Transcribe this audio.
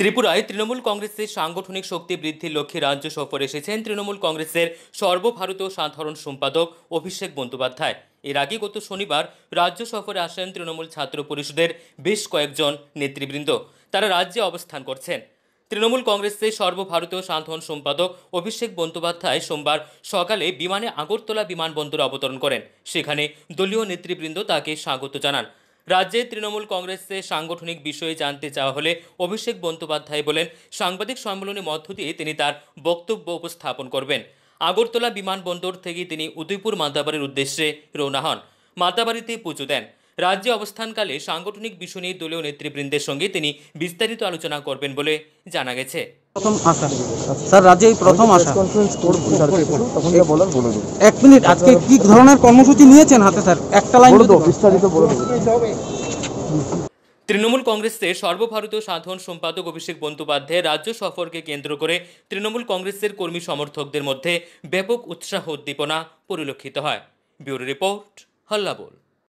ত্রিপুরায় তৃণমূল কংগ্রেসের সাংগঠনিক শক্তি বৃদ্ধির লক্ষ্যে রাজ্য সফরে এসেছেন তৃণমূল কংগ্রেসের সর্বভারতীয় সাধারণ সম্পাদক অভিষেক বন্দ্যোপাধ্যায় এর আগে গত শনিবার রাজ্য সফরে আসেন তৃণমূল ছাত্র পরিষদের বেশ কয়েকজন নেতৃবৃন্দ তারা রাজ্যে অবস্থান করছেন তৃণমূল কংগ্রেসের সর্বভারতীয় সাধারণ সম্পাদক অভিষেক বন্দ্যোপাধ্যায় সোমবার সকালে বিমানে আগরতলা বিমানবন্দরে অবতরণ করেন সেখানে দলীয় নেতৃবৃন্দ তাকে স্বাগত জানান রাজ্যে তৃণমূল কংগ্রেসের সাংগঠনিক বিষয়ে জানতে চাওয়া হলে অভিষেক বন্দ্যোপাধ্যায় বলেন সাংবাদিক সম্মেলনের মধ্য দিয়ে তিনি তার বক্তব্য উপস্থাপন করবেন আগরতলা বিমানবন্দর থেকে তিনি উদয়পুর মাতাবাড়ির উদ্দেশ্যে রওনা হন মাতাবাড়িতে পুজো দেন রাজ্যে অবস্থানকালে সাংগঠনিক বিষয় নিয়ে দলীয় নেতৃবৃন্দের সঙ্গে তিনি বিস্তারিত আলোচনা করবেন বলে জানা গেছে তৃণমূল কংগ্রেসের সর্বভারতীয় সাধারণ সম্পাদক অভিষেক বন্দ্যোপাধ্যায় রাজ্য সফরকে কেন্দ্র করে তৃণমূল কংগ্রেসের কর্মী সমর্থকদের মধ্যে ব্যাপক উৎসাহ উদ্দীপনা পরিলক্ষিত হয় ব্যুরো রিপোর্ট হল্লাবোল